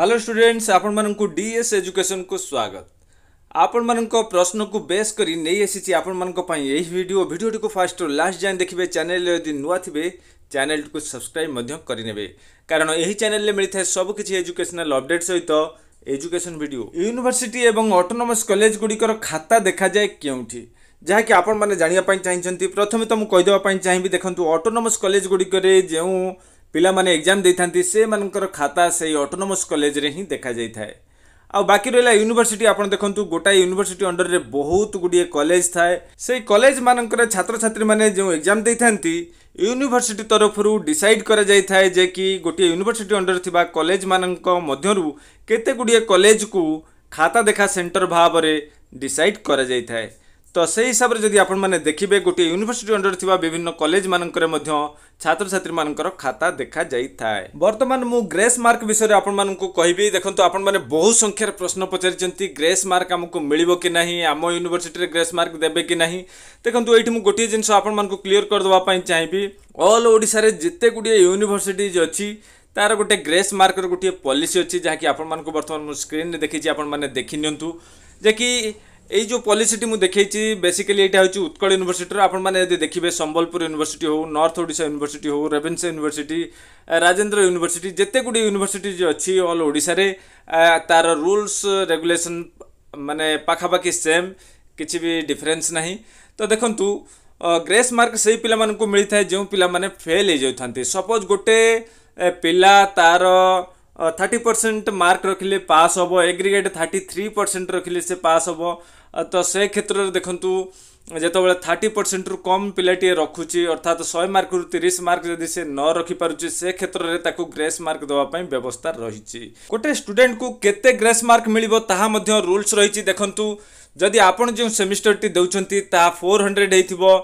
hello students आपण मानू DS education को स्वागत आपण मान प्रश्न को बेस कर नहीं आसी आपण मान यही भिड भिडियो टी फास्ट लास्ट जाए देखिए चैनल यदि नुआ थे चैनल को सब्सक्राइब करे कारण यही चैनल मिलता है सबकि एजुकेशनाल अपडेट सहित एजुकेशन भिड यूनिभर्सीटी और अटोनमस कलेज गुड़िकर खाता देखा जाए क्योंठी जहाँकि आपण मैंने जानापी चाहिए प्रथम तो मुझे कहीदेप चाहे देखो अटोनमस कलेज गुड़िकर जो ପିଲାମାନେ ଏକ୍ଜାମ୍ ଦେଇଥାନ୍ତି ସେମାନଙ୍କର ଖାତା ସେଇ ଅଟୋନୋମସ୍ କଲେଜରେ ହିଁ ଦେଖାଯାଇଥାଏ ଆଉ ବାକି ରହିଲା ୟୁନିଭର୍ସିଟି ଆପଣ ଦେଖନ୍ତୁ ଗୋଟାଏ ୟୁନିଭର୍ସିଟି ଅଣ୍ଡରରେ ବହୁତ ଗୁଡ଼ିଏ କଲେଜ ଥାଏ ସେଇ କଲେଜମାନଙ୍କରେ ଛାତ୍ରଛାତ୍ରୀମାନେ ଯେଉଁ ଏକ୍ଜାମ୍ ଦେଇଥାନ୍ତି ୟୁନିଭର୍ସିଟି ତରଫରୁ ଡିସାଇଡ଼ କରାଯାଇଥାଏ ଯେ କି ଗୋଟିଏ ୟୁନିଭର୍ସିଟି ଅଣ୍ଡରରେ ଥିବା କଲେଜମାନଙ୍କ ମଧ୍ୟରୁ କେତେ ଗୁଡ଼ିଏ କଲେଜକୁ ଖାତା ଦେଖା ସେଣ୍ଟର ଭାବରେ ଡିସାଇଡ଼ କରାଯାଇଥାଏ तो से हिसाब से जब आप देखिए गोटे यूनिभर्सीटी अंडर या विभिन्न कलेज मानक छात्र छात्री मान खाता देखा जाए बर्तमान मुझ ग्रेस मार्क विषय में आपण कहबी देखो तो आपण मैंने बहुत संख्यार प्रश्न पचार ग्रेस मार्क आमको मिले कि ना आम यूनिभर्सीटी ग्रेस मार्क देवे कि ना देखो ये मुझे गोटे जिनस क्लीअर करदेपी चाहिए अल ओडा जिते गुड़े यूनिभर्सीट अच्छी तार गोटे ग्रेस मार्क गोटे पलिस अच्छी जहाँकि आपण मूँ स्क्रीन में देखी आपने देखी नि ये जो पलिसी मुझे देखे बेसिकली यहाँ हूँ उत्कल यूनिवर्सीटर आपड़ी देखिए सम्बलपुर यूनिवर्सी हो नर्थ ओडा यूनिभर्सी हो रेभेन्स यूनिभर्सी राजेन्द्र यूनिभर्सीट जिते गुड यूनिभर्सीट अच्छी अल ओडा तार रूल्स रेगुलेसन मानने पखापाखि सेम कि भी डिफरेन्स ना तो देखू ग्रेस मार्क से पाला मिलता है जो पिला फेल हो जाते सपोज गोटे पा तार थर्टी परसेंट मार्क रखिले पास हे एग्रीगेड थर्टी थ्री परसेंट रखिले से पास हे तो से क्षेत्र में देखूँ जो थर्टी परसेंट रु कम पिलाटे रखुच्ची अर्थात शहे मार्क रु तीस मार्क जब से न रखिपारे से क्षेत्र में ताकि ग्रेस मार्क देवाई व्यवस्था रही गोटे स्टूडेंट को केते ग्रेस मार्क मिले रूल्स रही देखूँ जदि आप जो सेमिस्टर टी दे फोर हंड्रेड हो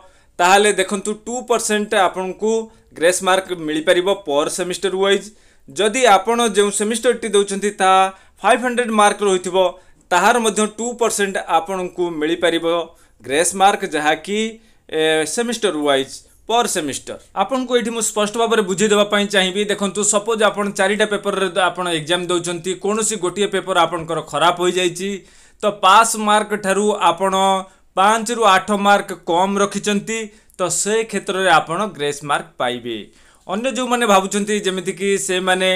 देखूँ टू परसेंट आपन को ग्रेस मार्क मिल पार पर सेमिस्टर व्वज ଯଦି ଆପଣ ଯେଉଁ ସେମିଷ୍ଟରଟି ଦେଉଛନ୍ତି ତାହା ଫାଇଭ୍ ହଣ୍ଡ୍ରେଡ଼ ମାର୍କ ରହିଥିବ ତାହାର ମଧ୍ୟ ଟୁ ପରସେଣ୍ଟ ଆପଣଙ୍କୁ ମିଳିପାରିବ ଗ୍ରେସ୍ ମାର୍କ ଯାହାକି ସେମିଷ୍ଟର ୱାଇଜ୍ ପର୍ ସେମିଷ୍ଟର ଆପଣଙ୍କୁ ଏଇଠି ମୁଁ ସ୍ପଷ୍ଟ ଭାବରେ ବୁଝେଇ ଦେବା ପାଇଁ ଚାହିଁବି ଦେଖନ୍ତୁ ସପୋଜ୍ ଆପଣ ଚାରିଟା ପେପରରେ ଆପଣ ଏକ୍ଜାମ୍ ଦେଉଛନ୍ତି କୌଣସି ଗୋଟିଏ ପେପର ଆପଣଙ୍କର ଖରାପ ହୋଇଯାଇଛି ତ ପାସ୍ ମାର୍କ ଠାରୁ ଆପଣ ପାଞ୍ଚରୁ ଆଠ ମାର୍କ କମ୍ ରଖିଛନ୍ତି ତ ସେ କ୍ଷେତ୍ରରେ ଆପଣ ଗ୍ରେସ୍ ମାର୍କ ପାଇବେ अन्य जो मैंने भावुंट जमीक से मैंने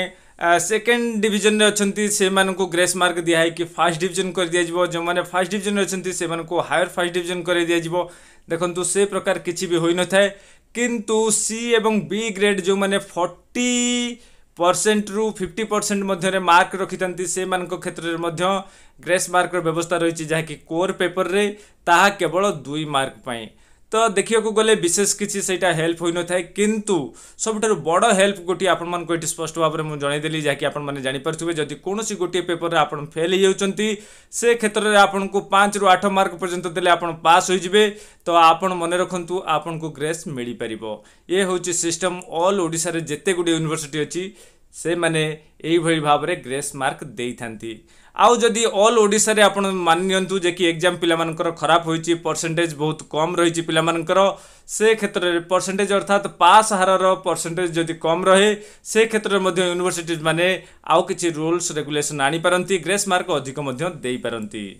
सेकेंड डिजन अच्छा से मानक ग्रेस मार्क दिहाई कि फास्ट डिजन कर दिज्व जो मैंने फास्ट डिजन अच्छा से हायर फास्ट डिजन कर दिज्व देखु से प्रकार कि भी हो न था किंतु सी ए ग्रेड जो मैंने फर्टी परसेंट रु फिफ्टी परसेंट मध्य मार्क रखी था से मानक क्षेत्र में ग्रेस मार्क व्यवस्था रही जहाँकि कोर पेपर में ताल दुई मार्क ତ ଦେଖିବାକୁ ଗଲେ ବିଶେଷ କିଛି ସେଇଟା ହେଲ୍ପ ହୋଇନଥାଏ କିନ୍ତୁ ସବୁଠାରୁ ବଡ଼ ହେଲ୍ପ ଗୋଟିଏ ଆପଣମାନଙ୍କୁ ଏଠି ସ୍ପଷ୍ଟ ଭାବରେ ମୁଁ ଜଣାଇଦେଲି ଯାହାକି ଆପଣମାନେ ଜାଣିପାରୁଥିବେ ଯଦି କୌଣସି ଗୋଟିଏ ପେପରରେ ଆପଣ ଫେଲ୍ ହୋଇଯାଉଛନ୍ତି ସେ କ୍ଷେତ୍ରରେ ଆପଣଙ୍କୁ ପାଞ୍ଚରୁ ଆଠ ମାର୍କ ପର୍ଯ୍ୟନ୍ତ ଦେଲେ ଆପଣ ପାସ୍ ହୋଇଯିବେ ତ ଆପଣ ମନେ ରଖନ୍ତୁ ଆପଣଙ୍କୁ ଗ୍ରେସ୍ ମିଳିପାରିବ ଏ ହେଉଛି ସିଷ୍ଟମ୍ ଅଲ୍ ଓଡ଼ିଶାରେ ଯେତେ ଗୁଡ଼ିଏ ୟୁନିଭର୍ସିଟି ଅଛି से मैंने यही भाव में ग्रेस मार्क दे था आउ जदि अल ओडे आप मानियंतु जेकि एग्जाम पिलामानकर खराब हो परसेंटेज बहुत कम रही पिलामानकर से क्षेत्र में परसेंटेज अर्थात पास हार परसेंटेज जदि कम रहे से क्षेत्र में यूनिभर्सीट मैंने आउ कि रूल्स रेगुलेसन आनीपारती ग्रेस मार्क अधिक